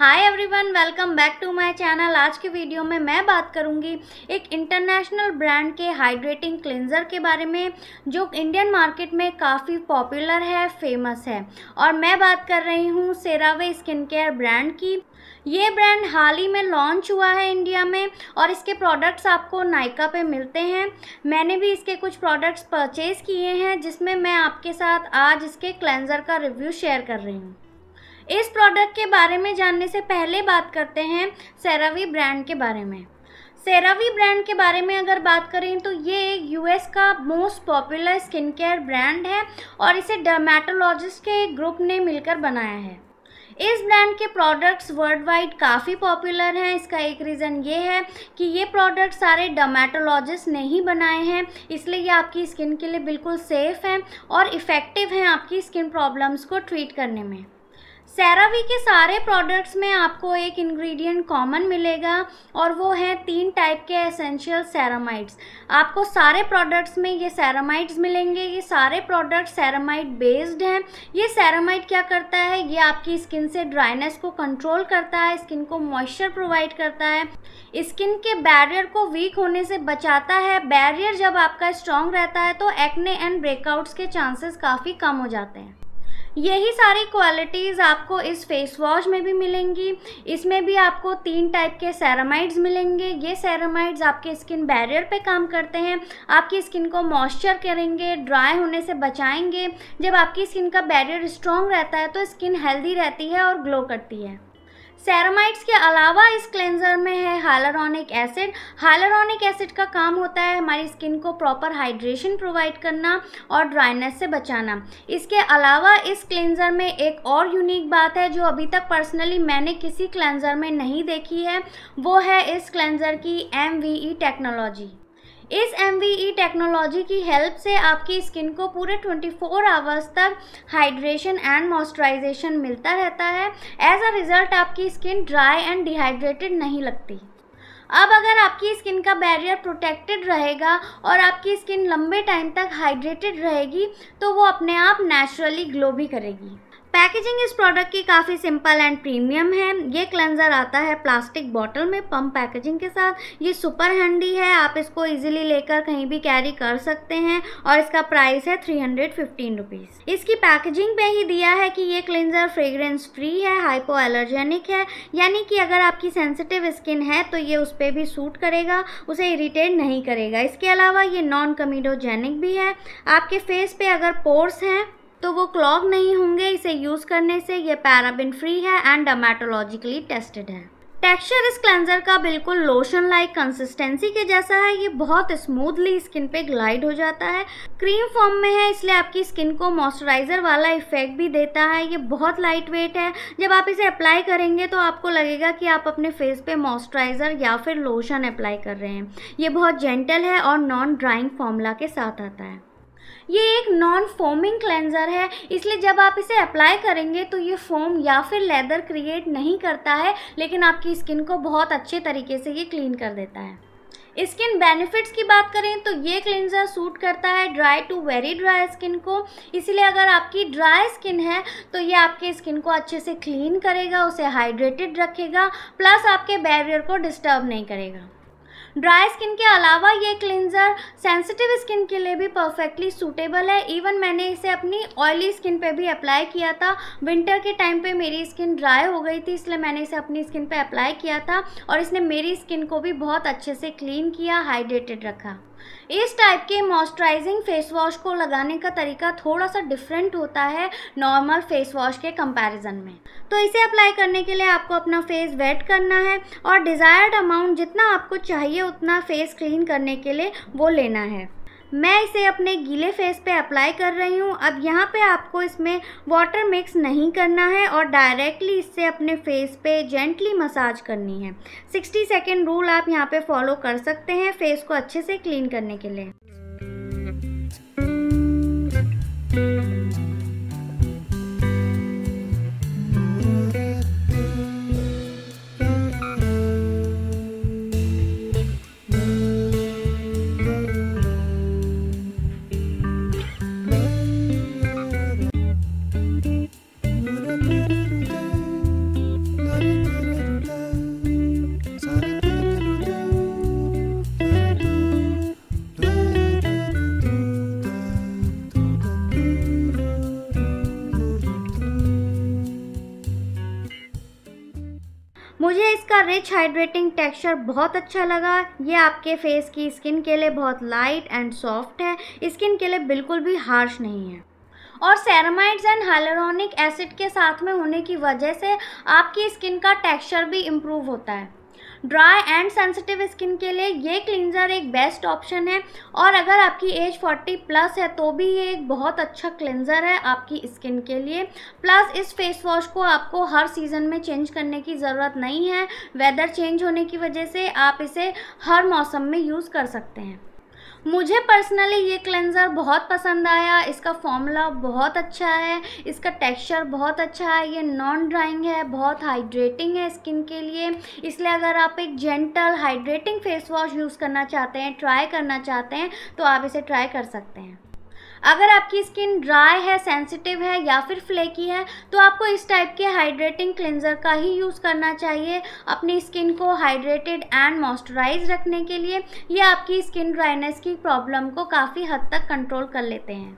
hi everyone welcome back to my channel आज के video में मैं बात करूंगी एक इंटरनेशनल ब्रांड के हाइड्रेटिंग क्लिनज़र के बारे में जो इंडियन मार्केट में काफ़ी पॉपुलर है फेमस है और मैं बात कर रही हूँ सेरावे स्किन केयर ब्रांड की ये ब्रांड हाल ही में लॉन्च हुआ है इंडिया में और इसके प्रोडक्ट्स आपको नायका पे मिलते हैं मैंने भी इसके कुछ प्रोडक्ट्स परचेज़ किए हैं जिसमें मैं आपके साथ आज इसके क्लेंज़र का रिव्यू शेयर कर रही हूँ इस प्रोडक्ट के बारे में जानने से पहले बात करते हैं सेरावी ब्रांड के बारे में सेरावी ब्रांड के बारे में अगर बात करें तो ये यूएस का most popular skin care brand है और इसे डर्मेटोलॉजिस्ट के ग्रुप ने मिलकर बनाया है इस ब्रांड के प्रोडक्ट्स वर्ल्ड वाइड काफ़ी पॉपुलर हैं इसका एक रीज़न ये है कि ये प्रोडक्ट सारे डर्मेटोलॉजिस्ट ने ही बनाए हैं इसलिए ये आपकी स्किन के लिए बिल्कुल सेफ़ हैं और इफ़ेक्टिव हैं आपकी स्किन प्रॉब्लम्स को ट्रीट करने में सेरावी के सारे प्रोडक्ट्स में आपको एक इंग्रेडिएंट कॉमन मिलेगा और वो है तीन टाइप के एसेंशियल सेरामाइड्स आपको सारे प्रोडक्ट्स में ये सेरामाइड्स मिलेंगे ये सारे प्रोडक्ट्स सेरामाइड बेस्ड हैं ये सेरामाइड क्या करता है ये आपकी स्किन से ड्राइनेस को कंट्रोल करता है स्किन को मॉइस्चर प्रोवाइड करता है स्किन के बैरियर को वीक होने से बचाता है बैरियर जब आपका स्ट्रॉन्ग रहता है तो एक्ने एंड ब्रेकआउट्स के चांसेस काफ़ी कम हो जाते हैं यही सारी क्वालिटीज़ आपको इस फेस वॉश में भी मिलेंगी इसमें भी आपको तीन टाइप के सैरामाइड्स मिलेंगे ये सैरामाइड्स आपके स्किन बैरियर पे काम करते हैं आपकी स्किन को मॉइस्चर करेंगे ड्राई होने से बचाएंगे जब आपकी स्किन का बैरियर स्ट्रॉन्ग रहता है तो स्किन हेल्दी रहती है और ग्लो करती है सेरामाइड्स के अलावा इस क्लेंजर में है हालारोनिक एसिड हालारोनिक एसिड का काम होता है हमारी स्किन को प्रॉपर हाइड्रेशन प्रोवाइड करना और ड्राइनेस से बचाना इसके अलावा इस क्लेंजर में एक और यूनिक बात है जो अभी तक पर्सनली मैंने किसी क्लेंजर में नहीं देखी है वो है इस क्लेंजर की एम टेक्नोलॉजी इस एम टेक्नोलॉजी e की हेल्प से आपकी स्किन को पूरे 24 आवर्स तक हाइड्रेशन एंड मॉइस्चराइजेशन मिलता रहता है एज अ रिज़ल्ट आपकी स्किन ड्राई एंड डिहाइड्रेटेड नहीं लगती अब अगर आपकी स्किन का बैरियर प्रोटेक्टेड रहेगा और आपकी स्किन लंबे टाइम तक हाइड्रेटेड रहेगी तो वो अपने आप नेचुरली ग्लो भी करेगी पैकेजिंग इस प्रोडक्ट की काफ़ी सिंपल एंड प्रीमियम है ये क्लेंजर आता है प्लास्टिक बॉटल में पम्प पैकेजिंग के साथ ये सुपर हैंडी है आप इसको इजीली लेकर कहीं भी कैरी कर सकते हैं और इसका प्राइस है थ्री हंड्रेड फिफ्टीन रुपीज़ इसकी पैकेजिंग पे ही दिया है कि ये क्लेंजर फ्रेग्रेंस फ्री है हाइपो एलर्जेनिक है यानी कि अगर आपकी सेंसिटिव स्किन है तो ये उस पर भी सूट करेगा उसे इरीटेट नहीं करेगा इसके अलावा ये नॉन कमिडोजेनिक भी है आपके फेस पे अगर पोर्स हैं तो वो क्लॉग नहीं होंगे इसे यूज़ करने से ये पैराबिन फ्री है एंड डर्माटोलॉजिकली टेस्टेड है टेक्सचर इस क्लेंजर का बिल्कुल लोशन लाइक कंसिस्टेंसी के जैसा है ये बहुत स्मूथली स्किन पे ग्लाइड हो जाता है क्रीम फॉर्म में है इसलिए आपकी स्किन को मॉइस्चराइजर वाला इफेक्ट भी देता है ये बहुत लाइट वेट है जब आप इसे अप्लाई करेंगे तो आपको लगेगा कि आप अपने फेस पे मॉइस्चराइजर या फिर लोशन अप्लाई कर रहे हैं ये बहुत जेंटल है और नॉन ड्राइंग फॉर्मूला के साथ आता है ये एक नॉन फोमिंग क्लेंज़र है इसलिए जब आप इसे अप्लाई करेंगे तो ये फोम या फिर लेदर क्रिएट नहीं करता है लेकिन आपकी स्किन को बहुत अच्छे तरीके से ये क्लीन कर देता है स्किन बेनिफिट्स की बात करें तो ये क्लिनजर सूट करता है dry to very dry skin को इसीलिए अगर आपकी ड्राई स्किन है तो ये आपके स्किन को अच्छे से क्लीन करेगा उसे हाइड्रेटेड रखेगा प्लस आपके बैरियर को डिस्टर्ब नहीं करेगा ड्राई स्किन के अलावा ये क्लिनज़र सेंसिटिव स्किन के लिए भी परफेक्टली सूटेबल है इवन मैंने इसे अपनी ऑयली स्किन पे भी अप्लाई किया था विंटर के टाइम पे मेरी स्किन ड्राई हो गई थी इसलिए मैंने इसे अपनी स्किन पे अप्लाई किया था और इसने मेरी स्किन को भी बहुत अच्छे से क्लीन किया हाइड्रेटेड रखा इस टाइप के मॉइस्चराइजिंग फेस वॉश को लगाने का तरीका थोड़ा सा डिफरेंट होता है नॉर्मल फेस वॉश के कंपैरिजन में तो इसे अप्लाई करने के लिए आपको अपना फेस वेट करना है और डिज़ायर्ड अमाउंट जितना आपको चाहिए उतना फेस क्लीन करने के लिए वो लेना है मैं इसे अपने गीले फेस पे अप्लाई कर रही हूँ अब यहाँ पे आपको इसमें वाटर मिक्स नहीं करना है और डायरेक्टली इससे अपने फेस पे जेंटली मसाज करनी है 60 सेकेंड रूल आप यहाँ पे फॉलो कर सकते हैं फेस को अच्छे से क्लीन करने के लिए मुझे इसका रिच हाइड्रेटिंग टेक्सचर बहुत अच्छा लगा ये आपके फेस की स्किन के लिए बहुत लाइट एंड सॉफ्ट है स्किन के लिए बिल्कुल भी हार्श नहीं है और सेरामाइड्स एंड हाइलोरोनिक एसिड के साथ में होने की वजह से आपकी स्किन का टेक्सचर भी इम्प्रूव होता है ड्राई एंड सेंसिटिव स्किन के लिए ये क्लिनज़र एक बेस्ट ऑप्शन है और अगर आपकी एज 40 प्लस है तो भी ये एक बहुत अच्छा क्लिनज़र है आपकी स्किन के लिए प्लस इस फेस वॉश को आपको हर सीज़न में चेंज करने की ज़रूरत नहीं है वेदर चेंज होने की वजह से आप इसे हर मौसम में यूज़ कर सकते हैं मुझे पर्सनली ये क्लेंज़र बहुत पसंद आया इसका फॉर्मूला बहुत अच्छा है इसका टेक्सचर बहुत अच्छा है ये नॉन ड्राइंग है बहुत हाइड्रेटिंग है स्किन के लिए इसलिए अगर आप एक gentle hydrating face wash use करना चाहते हैं ट्राई करना चाहते हैं तो आप इसे ट्राई कर सकते हैं अगर आपकी स्किन ड्राई है सेंसिटिव है या फिर फ्लेकी है तो आपको इस टाइप के हाइड्रेटिंग क्लिनजर का ही यूज़ करना चाहिए अपनी स्किन को हाइड्रेटेड एंड मॉइस्चराइज रखने के लिए ये आपकी स्किन ड्राइनेस की प्रॉब्लम को काफ़ी हद तक कंट्रोल कर लेते हैं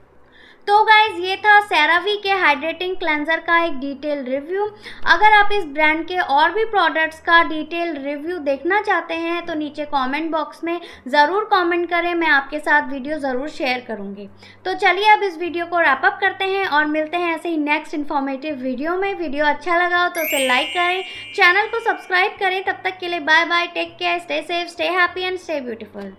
तो गाइज ये था सेरावी के हाइड्रेटिंग क्लेंजर का एक डिटेल रिव्यू अगर आप इस ब्रांड के और भी प्रोडक्ट्स का डिटेल रिव्यू देखना चाहते हैं तो नीचे कमेंट बॉक्स में ज़रूर कमेंट करें मैं आपके साथ वीडियो ज़रूर शेयर करूँगी तो चलिए अब इस वीडियो को रैपअप करते हैं और मिलते हैं ऐसे ही नेक्स्ट इन्फॉर्मेटिव वीडियो में वीडियो अच्छा लगा हो तो उसे लाइक करें चैनल को सब्सक्राइब करें तब तक के लिए bye bye take care stay safe stay happy and stay beautiful